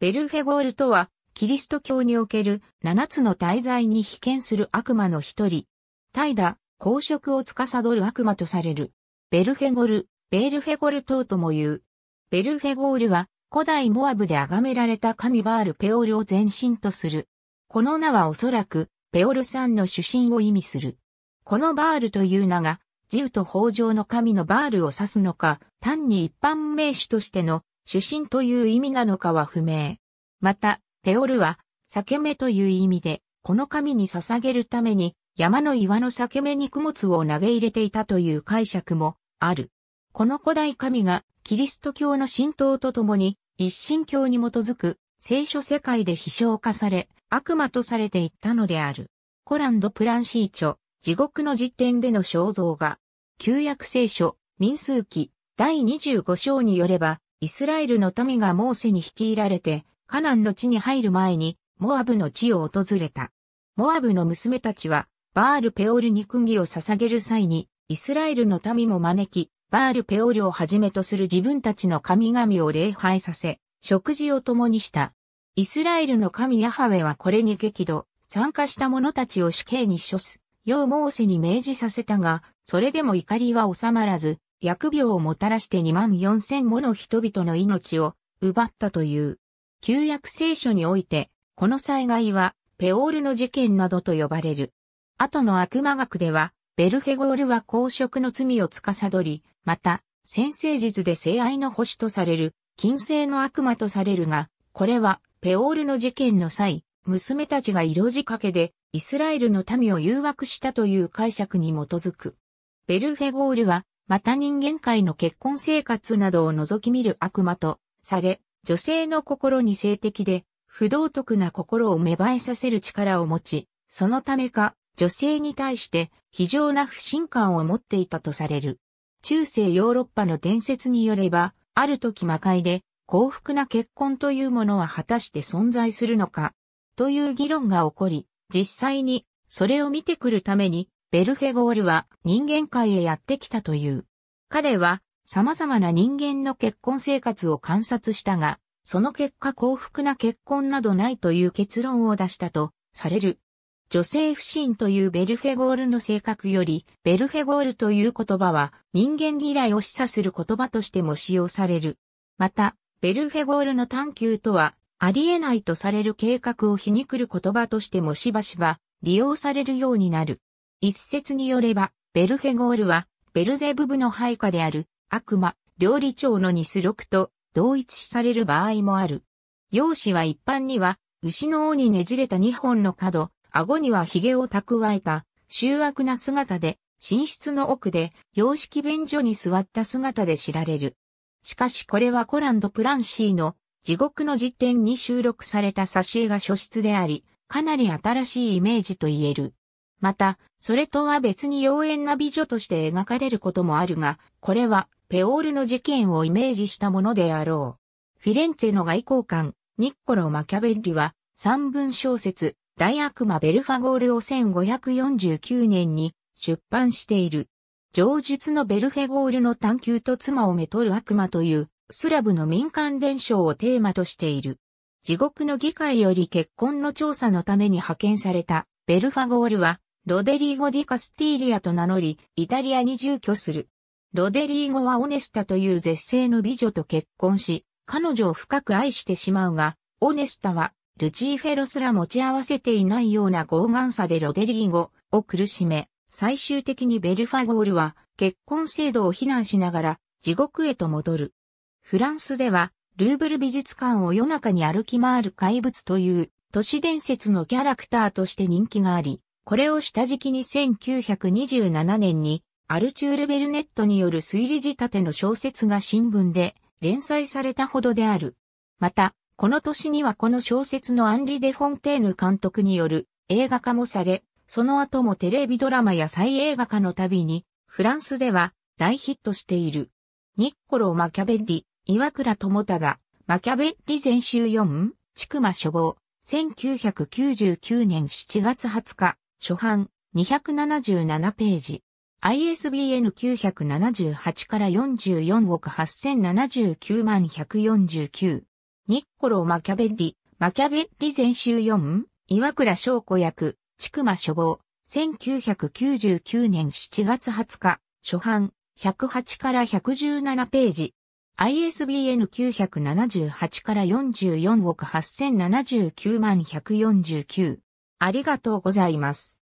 ベルフェゴールとは、キリスト教における七つの大罪に被験する悪魔の一人。怠惰、公職を司る悪魔とされる。ベルフェゴル、ベールフェゴル等とも言う。ベルフェゴールは、古代モアブで崇められた神バールペオルを前身とする。この名はおそらく、ペオルさんの主神を意味する。このバールという名が、自由と法上の神のバールを指すのか、単に一般名詞としての主神という意味なのかは不明。また、ペオルは、裂け目という意味で、この神に捧げるために、山の岩の裂け目に供物を投げ入れていたという解釈もある。この古代神が、キリスト教の神道とともに、一神教に基づく、聖書世界で飛翔化され、悪魔とされていったのである。コランド・プランシー著、地獄の実典での肖像画、旧約聖書、民数記、第25章によれば、イスラエルの民がモーセに率いられて、カナンの地に入る前に、モアブの地を訪れた。モアブの娘たちは、バールペオルに釘を捧げる際に、イスラエルの民も招き、バールペオルをはじめとする自分たちの神々を礼拝させ、食事を共にした。イスラエルの神ヤハウェはこれに激怒、参加した者たちを死刑に処す、ようモーセに命じさせたが、それでも怒りは収まらず、疫病をもたらして2万4千もの人々の命を奪ったという。旧約聖書において、この災害は、ペオールの事件などと呼ばれる。後の悪魔学では、ベルフェゴールは公職の罪を司り、また、先生術で性愛の星とされる、金星の悪魔とされるが、これは、ペオールの事件の際、娘たちが色仕掛けで、イスラエルの民を誘惑したという解釈に基づく。ベルフェゴールは、また人間界の結婚生活などを覗き見る悪魔と、され、女性の心に性的で、不道徳な心を芽生えさせる力を持ち、そのためか、女性に対して非常な不信感を持っていたとされる。中世ヨーロッパの伝説によれば、ある時魔界で幸福な結婚というものは果たして存在するのか、という議論が起こり、実際にそれを見てくるために、ベルフェゴールは人間界へやってきたという。彼は様々な人間の結婚生活を観察したが、その結果幸福な結婚などないという結論を出したとされる。女性不信というベルフェゴールの性格より、ベルフェゴールという言葉は人間嫌いを示唆する言葉としても使用される。また、ベルフェゴールの探求とは、ありえないとされる計画を皮肉る言葉としてもしばしば利用されるようになる。一説によれば、ベルフェゴールは、ベルゼブブの配下である悪魔、料理長のニスクと同一視される場合もある。容姿は一般には、牛の尾にねじれた2本の角、顎には髭を蓄えた、醜悪な姿で、寝室の奥で、洋式便所に座った姿で知られる。しかしこれはコランド・プランシーの地獄の辞典に収録された挿絵が初出であり、かなり新しいイメージと言える。また、それとは別に妖艶な美女として描かれることもあるが、これはペオールの事件をイメージしたものであろう。フィレンツェの外交官、ニッコロ・マキャベッリは、三文小説、大悪魔ベルファゴールを1549年に出版している。上述のベルフェゴールの探求と妻をめとる悪魔というスラブの民間伝承をテーマとしている。地獄の議会より結婚の調査のために派遣されたベルファゴールはロデリーゴ・ディ・カスティーリアと名乗りイタリアに住居する。ロデリーゴはオネスタという絶世の美女と結婚し、彼女を深く愛してしまうが、オネスタは、ルチーフェロすら持ち合わせていないような傲慢さでロデリーゴを苦しめ、最終的にベルファゴールは結婚制度を非難しながら地獄へと戻る。フランスでは、ルーブル美術館を夜中に歩き回る怪物という都市伝説のキャラクターとして人気があり、これを下敷きに1927年にアルチュール・ベルネットによる推理仕立ての小説が新聞で連載されたほどである。また、この年にはこの小説のアンリ・デ・フォンテーヌ監督による映画化もされ、その後もテレビドラマや再映画化のたびに、フランスでは大ヒットしている。ニッコロ・マキャベリ、岩倉智忠、マキャベリ全集4、ちくま処方、1999年7月20日、初版、277ページ。ISBN 978から44億8079万149。ニッコロ・マキャベッリ、マキャベッリ全集4、岩倉翔子役、ちくま処方、1999年7月20日、初版、108から117ページ。ISBN 978から44億8079万149。ありがとうございます。